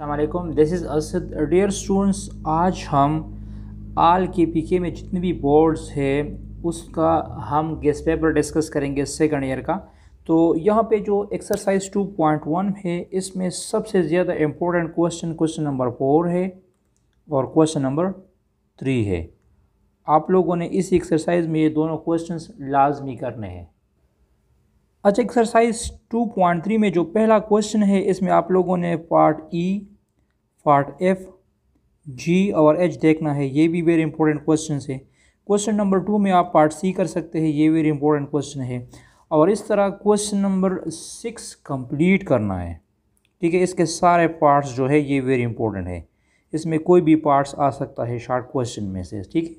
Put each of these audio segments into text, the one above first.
अल्लाम this is Asad dear students आज हम आल के पी के में जितने भी बोर्ड्स है उसका हम गेस्ट पेपर डिस्कस करेंगे सेकंड ईयर का तो यहाँ पे जो एक्सरसाइज 2.1 है इसमें सबसे ज़्यादा important question question number four है और क्वेश्चन नंबर थ्री है आप लोगों ने इस एक्सरसाइज में ये दोनों क्वेश्चंस लाजमी करने हैं अच्छा एक्सरसाइज 2.3 में जो पहला क्वेश्चन है इसमें आप लोगों ने part E part F G और एच देखना है ये भी वेरी इंपॉर्टेंट क्वेश्चन है क्वेश्चन नंबर टू में आप पार्ट सी कर सकते हैं ये वेरी इंपॉर्टेंट क्वेश्चन है और इस तरह क्वेश्चन नंबर सिक्स कंप्लीट करना है ठीक है इसके सारे पार्ट्स जो है ये वेरी इंपॉर्टेंट है इसमें कोई भी पार्ट्स आ सकता है शार्ट क्वेश्चन में से ठीक है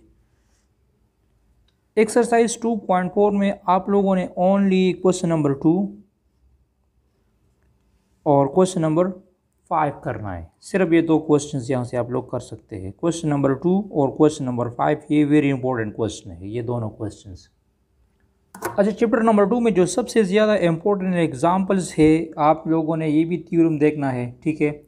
एक्सरसाइज 2.4 में आप लोगों ने ओनली क्वेश्चन नंबर टू और क्वेश्चन नंबर फाइव करना है सिर्फ ये दो क्वेश्चन यहाँ से आप लोग कर सकते हैं क्वेश्चन नंबर टू और क्वेश्चन नंबर फाइव ये वेरी इंपॉर्टेंट क्वेश्चन है ये दोनों क्वेश्चन अच्छा चैप्टर नंबर टू में जो सबसे ज़्यादा इम्पोर्टेंट एग्जाम्पल्स है आप लोगों ने ये भी थ्यूरम देखना है ठीक है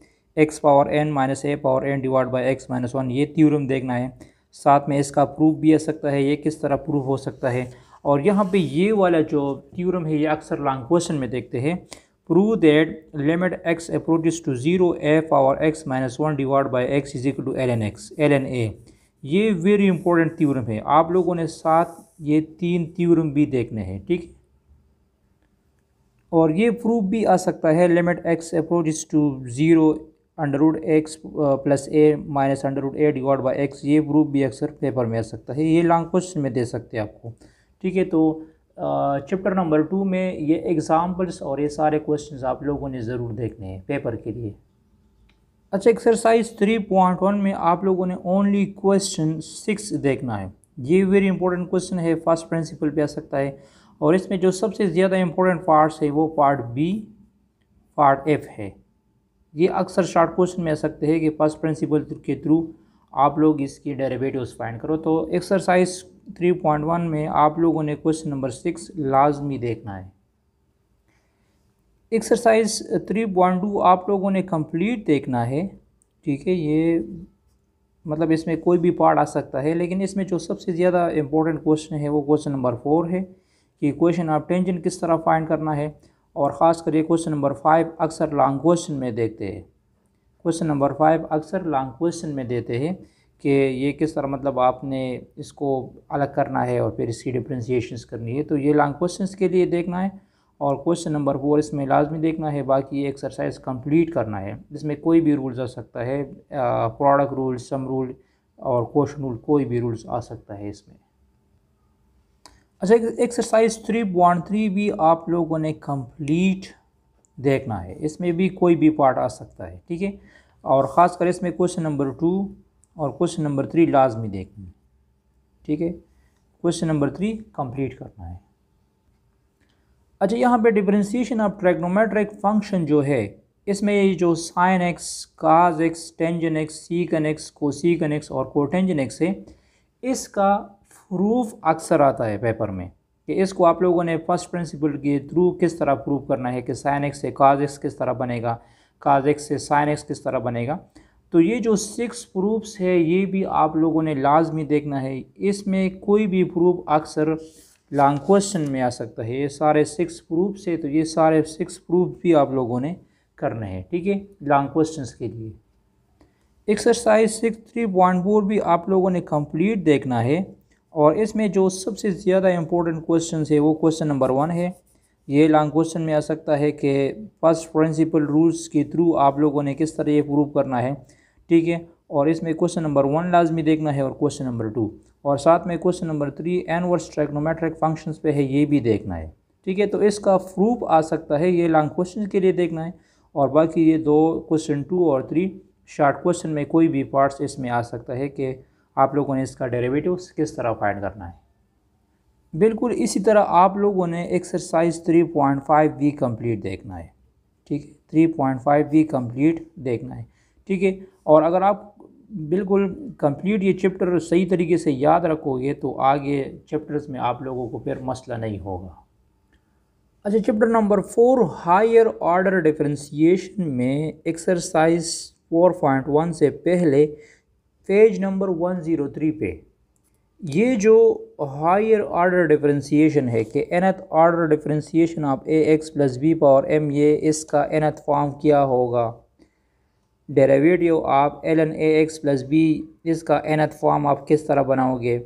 x power n minus a power n divide by x minus one ये थ्यूरम देखना है साथ में इसका प्रूफ भी आ सकता है ये किस तरह प्रूफ हो सकता है और यहाँ पे ये वाला जो थ्योरम है ये अक्सर लॉन्ग क्वेश्चन में देखते हैं prove that limit x approaches to zero f our x minus one divide by x is equal to l n x l n a ये वेरी इंपॉर्टेंट थ्योरम है आप लोगों ने साथ ये तीन थ्योरम भी देखने हैं ठीक है और ये प्रूफ भी आ सकता है limit x approaches to zero under root x plus a minus under root a divide by x ये प्रूफ भी अक्सर पेपर में आ सकता है ये लॉन्ग क्वेश्चन में दे सकते हैं आपको ठीक है तो चैप्टर नंबर टू में ये एग्ज़ाम्पल्स और ये सारे क्वेश्चन आप लोगों ने ज़रूर देखने हैं पेपर के लिए अच्छा एक्सरसाइज थ्री पॉइंट वन में आप लोगों ने ओनली क्वेश्चन सिक्स देखना है ये वेरी इंपॉर्टेंट क्वेश्चन है फर्स्ट प्रिंसिपल पे आ सकता है और इसमें जो सबसे ज़्यादा इम्पोर्टेंट पार्ट्स है वो पार्ट बी पार्ट एफ है ये अक्सर शॉर्ट क्वेश्चन में आ सकते हैं कि फर्स्ट प्रिंसिपल के थ्रू आप लोग इसकी डेरिवेटिव फाइंड करो तो एक्सरसाइज 3.1 में आप लोगों ने क्वेश्चन नंबर सिक्स लाजमी देखना है एक्सरसाइज 3.2 आप लोगों ने कंप्लीट देखना है ठीक है ये मतलब इसमें कोई भी पार्ट आ सकता है लेकिन इसमें जो सबसे ज़्यादा इम्पोर्टेंट क्वेश्चन है वो क्वेश्चन नंबर फोर है कि क्वेश्चन आप टेंजन किस तरह फाइंड करना है और ख़ास कर ये क्वेश्चन नंबर फाइव अक्सर लॉन्ग क्वेश्चन में देखते हैं क्वेश्चन नंबर फाइव अक्सर लॉन्ग क्वेश्चन में देते हैं कि ये किस तरह मतलब आपने इसको अलग करना है और फिर इसकी डिफ्रेंसीशन करनी है तो ये लॉन्ग क्वेश्चन के लिए देखना है और क्वेश्चन नंबर फोर इसमें लाजमी देखना है बाकी ये एक्सरसाइज कंप्लीट करना है इसमें कोई भी रूल्स आ सकता है प्रोडक्ट रूल्स सम रूल और क्वेश्चन रूल कोई भी रूल्स आ सकता है इसमें अच्छा एक्सरसाइज थ्री पॉइंट थ्री भी आप लोगों ने कंप्लीट देखना है इसमें भी कोई भी पार्ट आ सकता है ठीक है और ख़ास कर इसमें क्वेश्चन नंबर टू और क्वेश्चन नंबर थ्री लाजमी देखनी है ठीक है क्वेश्चन नंबर थ्री कंप्लीट करना है अच्छा यहाँ पे डिफ्रेंसीशन ऑफ ट्रेग्नोमेट्रिक फंक्शन जो है इसमें जो sine x cos x tangent x secant x Kosi कन एक्स और कोटेंजन एक्स है इसका प्रूफ अक्सर आता है पेपर में कि इसको आप लोगों ने फर्स्ट प्रिंसिपल के थ्रू किस तरह प्रूफ करना है कि साइन एक्स से काज एक्स किस तरह बनेगा काज एक्स से साइन एक्स किस तरह बनेगा तो ये जो सिक्स प्रूफ्स है ये भी आप लोगों ने लाजमी देखना है इसमें कोई भी प्रूफ अक्सर लॉन्ग क्वेश्चन में आ सकता है ये सारे सिक्स प्रूफ्स है तो ये सारे सिक्स प्रूफ भी आप लोगों ने करने हैं ठीक है लॉन्ग क्वेश्चन के लिए exercise six three point four भी आप लोगों ने कंप्लीट देखना है और इसमें जो सबसे ज़्यादा इम्पोर्टेंट क्वेश्चन है वो क्वेश्चन नंबर वन है ये लॉन्ग क्वेश्चन में आ सकता है कि फर्स्ट प्रिंसिपल रूल्स के थ्रू आप लोगों ने किस तरह ये प्रूव करना है ठीक है और इसमें क्वेश्चन नंबर वन लाजमी देखना है और क्वेश्चन नंबर टू और साथ में question number three inverse trigonometric functions पे है ये भी देखना है ठीक है तो इसका प्रूफ आ सकता है ये लॉन्ग क्वेश्चन के लिए देखना है और बाकी ये दो क्वेश्चन टू और थ्री शार्ट क्वेश्चन में कोई भी पार्ट्स इसमें आ सकता है कि आप लोगों ने इसका डेरिवेटिव किस तरह फाइंड करना है बिल्कुल इसी तरह आप लोगों ने एक्सरसाइज 3.5 वी कम्प्लीट देखना है ठीक है थ्री फाइव वी कम्प्लीट देखना है ठीक है और अगर आप बिल्कुल कंप्लीट ये चैप्टर सही तरीके से याद रखोगे तो आगे चैप्टर्स में आप लोगों को फिर मसला नहीं होगा अच्छा chapter number four higher order differentiation में एक्सरसाइज 4.1 से पहले पेज नंबर 103 पे ये जो हायर ऑर्डर डिफरेंशिएशन है कि nth order differentiation of a x plus b power m ये इसका एनथ फॉर्म क्या होगा derivative of l n a x plus b इसका एनथ फॉर्म आप किस तरह बनाओगे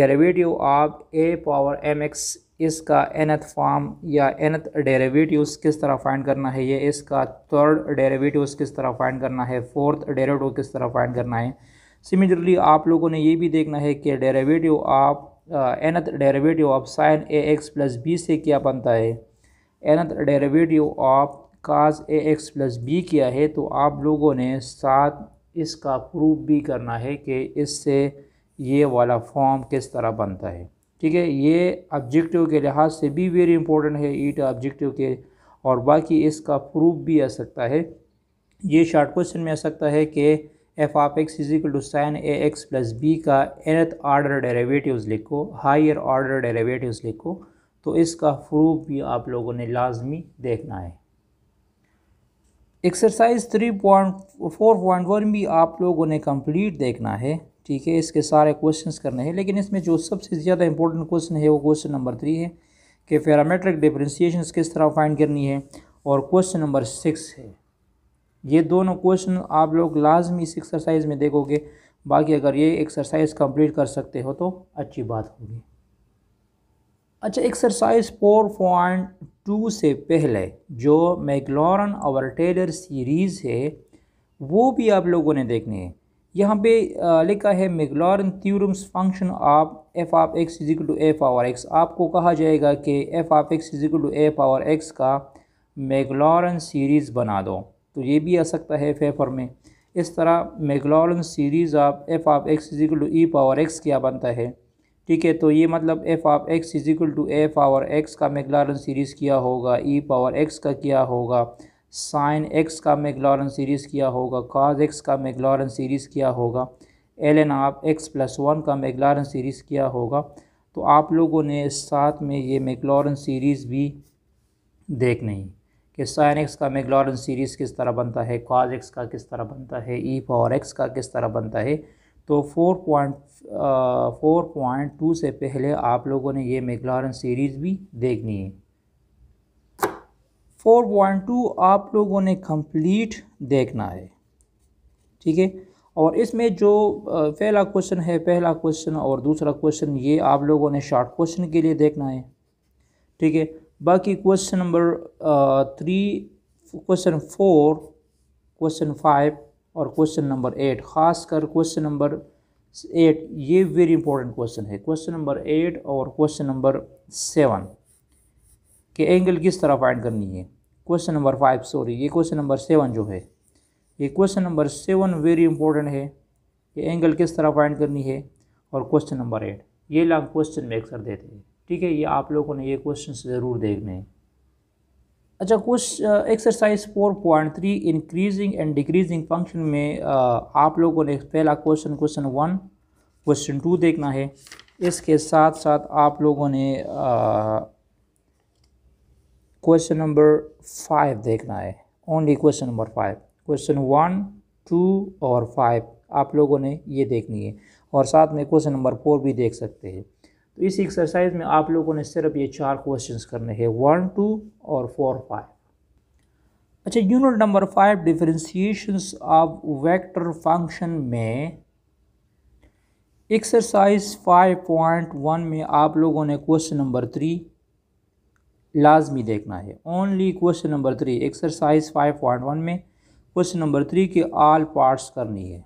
derivative of a power m x इसका एनथ फॉर्म या एनथ डेरेवेटिव्स किस तरह फाइंड करना है या इसका थर्ड डेरेवेटिव्स किस तरह फाइंड करना है फोर्थ डेरेवेटिव किस तरह फाइंड करना है सिमिलरली आप लोगों ने ये भी देखना है कि derivative of nth derivative of sine a x plus b से क्या बनता है nth derivative of cos a x plus b किया है तो आप लोगों ने साथ इसका प्रूफ भी करना है कि इससे ये वाला फॉर्म किस तरह बनता है ठीक है ये ऑब्जेक्टिव के लिहाज से भी वेरी इंपॉर्टेंट है ईट ऑब्जेक्टिव के और बाकी इसका प्रूफ भी आ सकता है ये शॉर्ट क्वेश्चन में आ सकता है कि f of x is equal to sine a x plus b का एनथ ऑर्डर डेरेवेटिव लिखो हायर ऑर्डर डेरेवेटिव लिखो तो इसका प्रूफ भी आप लोगों ने लाजमी देखना है exercise three point four point one भी आप लोगों ने कंप्लीट देखना है ठीक है इसके सारे क्वेश्चंस करने हैं लेकिन इसमें जो सबसे ज़्यादा इंपॉर्टेंट क्वेश्चन है वो क्वेश्चन नंबर थ्री है कि पैरामेट्रिक डिफ्रेंसीशन किस तरह फाइंड करनी है और क्वेश्चन नंबर सिक्स है ये दोनों क्वेश्चन आप लोग लाजमी इस एक्सरसाइज में देखोगे बाकी अगर ये एक्सरसाइज कंप्लीट कर सकते हो तो अच्छी बात होगी अच्छा एक्सरसाइज फोर पॉइंट टू से पहले जो मैकलॉरन और टेलर सीरीज़ है वो भी आप लोगों ने देखनी है यहाँ पे लिखा है Maclaurin theorems function of f of x is equal to a power x आपको कहा जाएगा कि f of x is equal to a power x का मेगलॉरन सीरीज़ बना दो तो ये भी आ सकता है फेफर में इस तरह Maclaurin series of f of x is equal to e power x क्या बनता है ठीक है तो ये मतलब f of x is equal to a power x का मेगलॉरन सीरीज़ किया होगा ई पावर एक्स का किया होगा साइन एक्स का मेगलॉरन सीरीज़ किया होगा काज एक्स का मेगलॉरन सीरीज़ किया होगा l n of x plus one का मैकलॉरन सीरीज़ किया होगा तो आप लोगों ने साथ में ये मेगलॉरन सीरीज़ भी देखनी कि साइन एक्स का मेगलॉरन सीरीज़ किस तरह बनता है काज एक्स का किस तरह बनता है ई पावर एक्स का किस तरह बनता है तो four point four point two से पहले आप लोगों ने ये मेगलॉरन सीरीज़ भी देखनी है फोर पॉइंट टू आप लोगों ने कंप्लीट देखना है ठीक है और इसमें जो पहला क्वेश्चन है पहला क्वेश्चन और दूसरा क्वेश्चन ये आप लोगों ने शॉर्ट क्वेश्चन के लिए देखना है ठीक है बाकी question number three question four question five और क्वेश्चन नंबर एट खासकर क्वेश्चन नंबर एट ये वेरी इंपॉर्टेंट क्वेश्चन है क्वेश्चन नंबर एट और क्वेश्चन नंबर सेवन कि एंगल किस तरह फाइंड करनी है क्वेश्चन नंबर फाइव सॉरी ये क्वेश्चन नंबर सेवन जो है ये question number seven very important है कि एंगल किस तरह फाइंड करनी है और क्वेश्चन नंबर एट ये लाग क्वेश्चन में अक्सर देते हैं ठीक है ये आप लोगों ने ये क्वेश्चन ज़रूर देखने हैं अच्छा कुछ exercise four point three increasing and decreasing function में आ, uh, आप लोगों ने पहला question question one question two देखना है इसके साथ साथ आप लोगों ने uh, क्वेश्चन नंबर फाइव देखना है only question number five question one two और फाइव आप लोगों ने ये देखनी है और साथ में क्वेश्चन नंबर फोर भी देख सकते हैं तो इस एक्सरसाइज में आप लोगों ने सिर्फ ये चार क्वेश्चंस करने हैं वन टू और फोर फाइव अच्छा unit number five differentiations of vector function में एक्सरसाइज फाइव पॉइंट वन में आप लोगों ने क्वेश्चन नंबर थ्री लाजमी देखना है only question number three exercise five point one में क्वेश्चन नंबर थ्री के आल पार्ट्स करनी है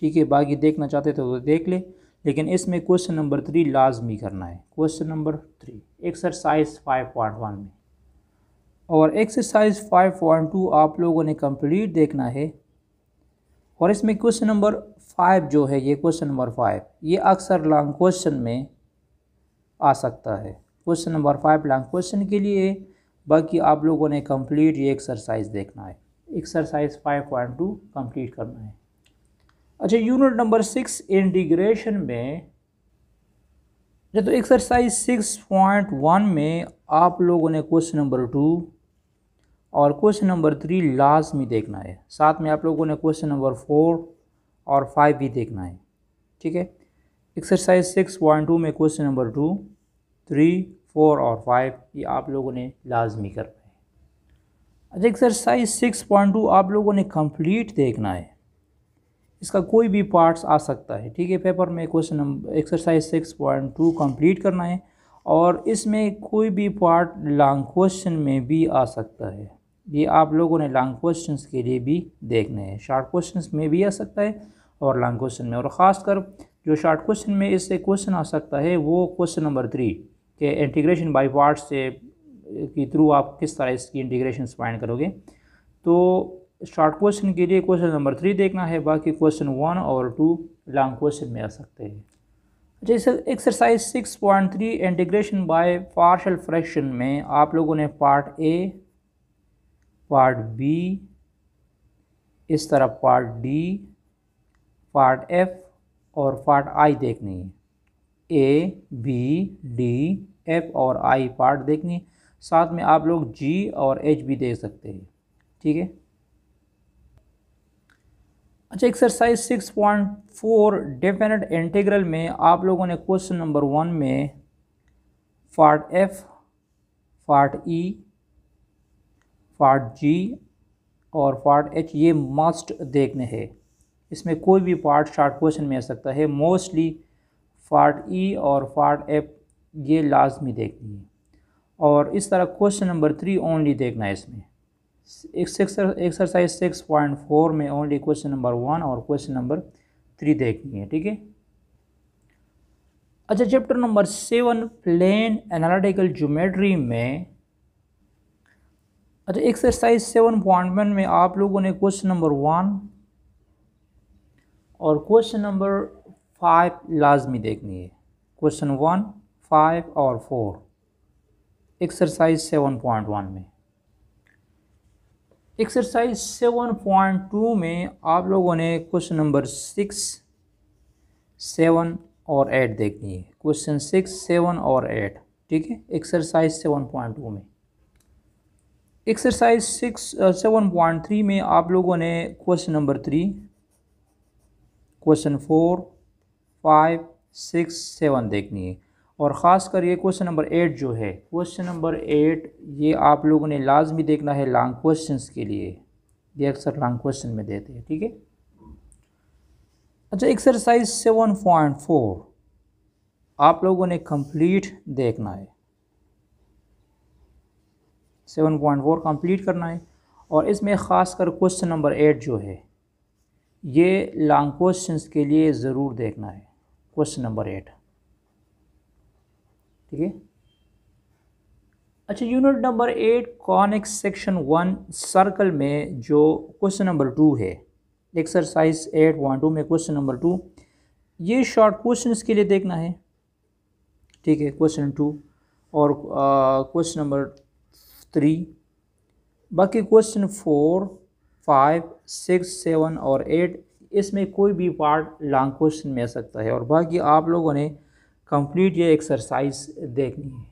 ठीक है बाकी देखना चाहते थे तो देख ले लेकिन इसमें क्वेश्चन नंबर थ्री लाजमी करना है question number three exercise five point one में और एक्सरसाइज फाइव पॉइंट टू आप लोगों ने कम्प्लीट देखना है और इसमें क्वेश्चन नंबर फाइव जो है ये क्वेश्चन नंबर फाइव ये अक्सर लॉन्ग क्वेश्चन में आ सकता है question number five long question के लिए बाकी आप लोगों ने कंप्लीट ये एक्सरसाइज देखना है exercise five point two complete करना है अच्छा यूनिट नंबर सिक्स इंटीग्रेशन में अच्छा तो एक्सरसाइज सिक्स पॉइंट वन में आप लोगों ने क्वेश्चन नंबर टू और क्वेश्चन नंबर थ्री लास्ट में देखना है साथ में आप लोगों ने क्वेश्चन नंबर फोर और फाइव भी देखना है ठीक है एक्सरसाइज सिक्स पॉइंट टू में question number two three four और फाइव ये आप लोगों ने लाजमी करना है अच्छा एक्सरसाइज सिक्स पॉइंट टू आप लोगों ने कंप्लीट देखना है इसका कोई भी पार्ट्स आ सकता है ठीक है पेपर में question number exercise six point two complete करना है और इसमें कोई भी पार्ट लॉन्ग क्वेश्चन में भी आ सकता है ये आप लोगों ने लॉन्ग क्वेश्चन के लिए भी देखने हैं शॉर्ट क्वेश्चन में भी आ सकता है और लॉन्ग क्वेश्चन में और ख़ास कर जो शॉर्ट क्वेश्चन में इससे क्वेश्चन आ सकता है वो क्वेश्चन नंबर थ्री कि इंटीग्रेशन बाई पार्ट से के थ्रू आप किस तरह इसकी इंटीग्रेशन फाइंड करोगे तो शॉर्ट क्वेश्चन के लिए क्वेश्चन नंबर थ्री देखना है बाकी क्वेश्चन वन और टू लॉन्ग क्वेश्चन में आ सकते हैं अच्छा exercise six point three integration by partial fraction में आप लोगों ने पार्ट ए पार्ट बी इस तरह पार्ट डी पार्ट एफ और पार्ट आई देखनी है ए बी डी एफ और आई पार्ट देखेंगे साथ में आप लोग जी और एच भी देख सकते हैं ठीक है अच्छा एक्सरसाइज 6.4 डेफिनेट इंटीग्रल में आप लोगों ने क्वेश्चन नंबर वन में part F part E part G और पार्ट एच ये मस्ट देखने हैं इसमें कोई भी पार्ट शार्ट क्वेश्चन में आ सकता है मोस्टली पार्ट ई और पार्ट एफ ये लाजमी देखनी है और इस तरह क्वेश्चन नंबर थ्री ओनली देखना है इसमें एक्सरसाइज सिक्स पॉइंट फोर में ओनली क्वेश्चन नंबर वन और क्वेश्चन नंबर थ्री देखनी है ठीक है अच्छा chapter number seven plane analytical geometry में अच्छा एक्सरसाइज सेवन पॉइंट वन में आप लोगों ने क्वेश्चन नंबर वन और क्वेश्चन नंबर फाइव लाजमी देखनी है क्वेश्चन वन फाइव और four exercise seven point one में एक्सरसाइज सेवन पॉइंट टू में आप लोगों ने क्वेश्चन नंबर सिक्स सेवन और एट देखनी है क्वेश्चन सिक्स सेवन और एट ठीक है एक्सरसाइज सेवन पॉइंट टू में exercise six seven point three में आप लोगों ने question number three question four five six seven देखनी है और ख़ास कर ये क्वेश्चन नंबर एट जो है क्वेश्चन नंबर एट ये आप लोगों ने लाजमी देखना है लॉन्ग क्वेश्चंस के लिए ये अक्सर लॉन्ग क्वेश्चन में देते हैं ठीक है अच्छा एक्सरसाइज सेवन पॉइंट फोर आप लोगों ने कंप्लीट देखना है सेवन पॉइंट फोर कम्प्लीट करना है और इसमें ख़ास कर क्वेश्चन नंबर एट जो है ये लॉन्ग क्वेश्चन के लिए ज़रूर देखना है क्वेश्चन नंबर एट ठीक है अच्छा unit number eight conics section one circle में जो क्वेश्चन नंबर टू है एक्सरसाइज एट वन टू में क्वेश्चन नंबर टू ये शॉर्ट क्वेश्चन के लिए देखना है ठीक है क्वेश्चन टू और क्वेश्चन नंबर थ्री बाकी question four five six seven और एट इसमें कोई भी पार्ट लॉन्ग क्वेश्चन में आ सकता है और बाकी आप लोगों ने कंप्लीट ये एक्सरसाइज देखनी है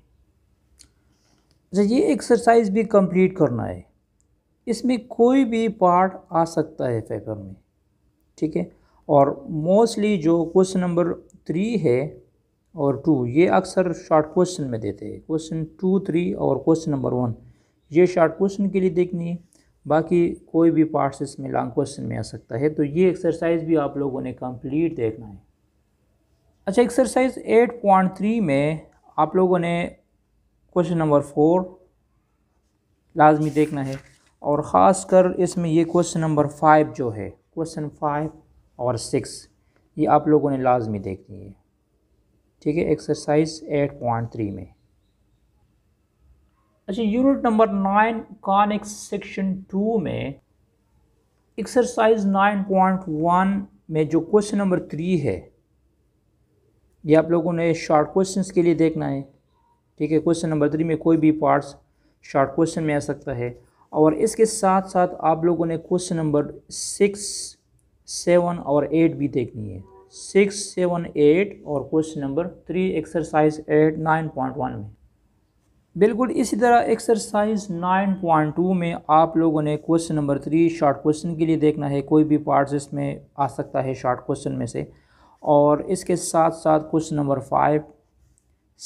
अच्छा ये एक्सरसाइज भी कंप्लीट करना है इसमें कोई भी पार्ट आ सकता है पेपर में ठीक है और मोस्टली जो क्वेश्चन नंबर थ्री है और टू ये अक्सर शॉर्ट क्वेश्चन में देते हैं क्वेश्चन टू थ्री और क्वेश्चन नंबर वन ये शॉर्ट क्वेश्चन के लिए देखनी है बाकी कोई भी पार्ट्स इसमें लॉन्ग क्वेश्चन में आ सकता है तो ये एक्सरसाइज भी आप लोगों ने कंप्लीट देखना है अच्छा एक्सरसाइज 8.3 में आप लोगों ने क्वेश्चन नंबर फोर लाजमी देखना है और ख़ास कर इसमें ये क्वेश्चन नंबर फाइव जो है क्वेश्चन फाइव और सिक्स ये आप लोगों ने लाजमी देखनी है ठीक है एक्सरसाइज 8.3 में अच्छा unit number nine conic section two में एक्सरसाइज 9.1 में जो क्वेश्चन नंबर थ्री है ये आप लोगों ने शॉर्ट क्वेश्चन के लिए देखना है ठीक है क्वेश्चन नंबर थ्री में कोई भी पार्ट्स शॉर्ट क्वेश्चन में आ सकता है और इसके साथ साथ आप लोगों ने क्वेश्चन नंबर सिक्स सेवन और एट भी देखनी है सिक्स सेवन एट और question number three exercise eight nine point one में बिल्कुल इसी तरह एक्सरसाइज नाइन पॉइंट टू में आप लोगों ने question number three short question के लिए देखना है कोई भी पार्ट्स इसमें आ सकता है शॉर्ट क्वेश्चन में से और इसके साथ साथ क्वेश्चन नंबर फाइव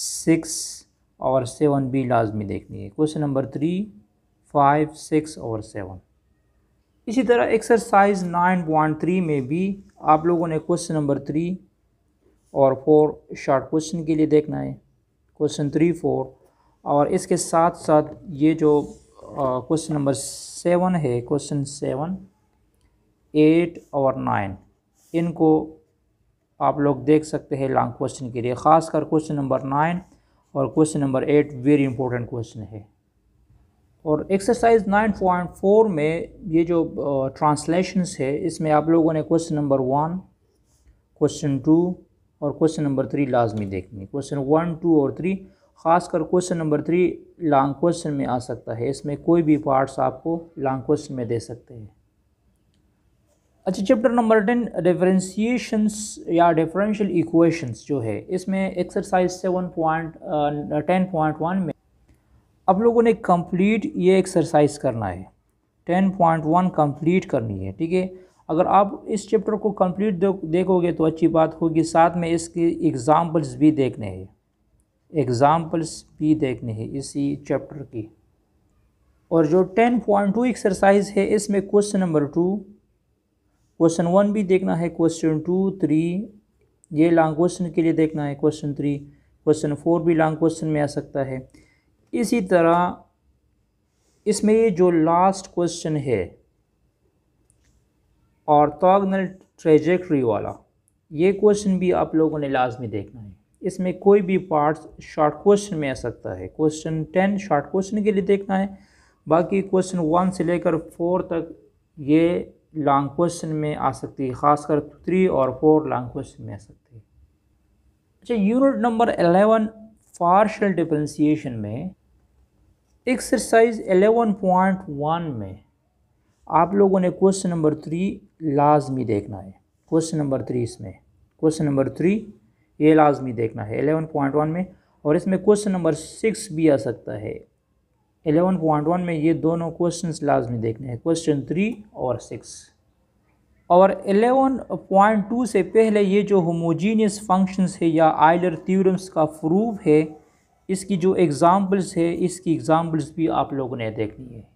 सिक्स और सेवन भी लाजमी देखनी है question number three five six और सेवन इसी तरह एक्सरसाइज नाइन पॉइंट थ्री में भी आप लोगों ने क्वेश्चन नंबर थ्री और फोर शॉर्ट क्वेश्चन के लिए देखना है क्वेश्चन थ्री फोर और इसके साथ साथ ये जो क्वेश्चन नंबर सेवन है क्वेश्चन सेवन एट और नाइन इनको आप लोग देख सकते हैं लॉन्ग क्वेश्चन के लिए ख़ासकर क्वेश्चन नंबर नाइन और question number eight very important question है और एक्सरसाइज 9.4 में ये जो ट्रांसलेशंस है इसमें आप लोगों ने question number one question two और क्वेश्चन नंबर थ्री लाजमी देखनी क्वेश्चन वन टू और थ्री ख़ासकर question number three long question में आ सकता है इसमें कोई भी पार्ट्स आपको लॉन्ग क्वेश्चन में दे सकते हैं अच्छा चैप्टर नंबर टेन डिफरेंशिएशंस या डिफरेंशियल इक्वेशंस जो है इसमें exercise seven point ten point one में आप लोगों ने कंप्लीट ये एक्सरसाइज करना है टेन पॉइंट वन कम्प्लीट करनी है ठीक है अगर आप इस चैप्टर को कंप्लीट देखोगे तो अच्छी बात होगी साथ में इसके एग्ज़ाम्पल्स भी देखने हैं एग्ज़ाम्पल्स भी देखने हैं इसी चैप्टर की और जो टेन पॉइंट टू एक्सरसाइज है इसमें question number two question one भी देखना है क्वेश्चन टू थ्री ये लॉन्ग क्वेश्चन के लिए देखना है क्वेश्चन थ्री क्वेश्चन फोर भी लॉन्ग क्वेश्चन में आ सकता है इसी तरह इसमें जो लास्ट क्वेश्चन है ऑर्थोगनल ट्रेजेक्ट्री वाला ये क्वेश्चन भी आप लोगों ने लाजमी देखना है इसमें कोई भी पार्ट शॉर्ट क्वेश्चन में आ सकता है क्वेश्चन टेन शॉर्ट क्वेश्चन के लिए देखना है बाकी क्वेश्चन वन से लेकर फोर तक ये लॉन्ग क्वेश्चन में आ सकती है खासकर थ्री और फोर लॉन्ग क्वेश्चन में आ सकती है अच्छा unit number eleven partial differentiation में एक्सरसाइज एलेवन पॉइंट वन में आप लोगों ने क्वेश्चन नंबर थ्री लाजमी देखना है क्वेश्चन नंबर थ्री इसमें क्वेश्चन नंबर थ्री ये लाजमी देखना है एलेवन पॉइंट वन में और इसमें क्वेश्चन नंबर सिक्स भी आ सकता है एलेवन पॉइंट वन में ये दोनों क्वेश्चन लाजमी देखने हैं क्वेश्चन थ्री और सिक्स और एलेवन पॉइंट टू से पहले ये जो होमोजीनियस फंक्शंस है या आइलर थ्योरम्स का प्रूफ है इसकी जो एग्ज़ाम्पल्स है इसकी एग्ज़ाम्पल्स भी आप लोगों ने देखनी है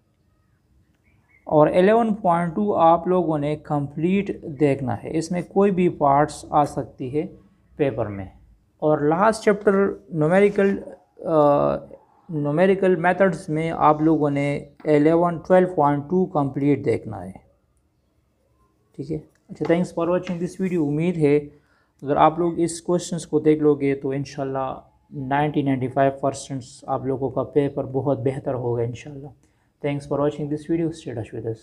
और एलेवन पॉइंट टू आप लोगों ने कंप्लीट देखना है इसमें कोई भी पार्ट्स आ सकती है पेपर में और last chapter numerical numerical methods में आप लोगों ने eleven twelve point two complete देखना है ठीक है अच्छा thanks for watching this video उम्मीद है अगर आप लोग इस क्वेश्चंस को देख लोगे तो इन नाइन्टी नाइन्टी फाइव आप लोगों का पेपर बहुत बेहतर होगा इन thanks for watching this video status with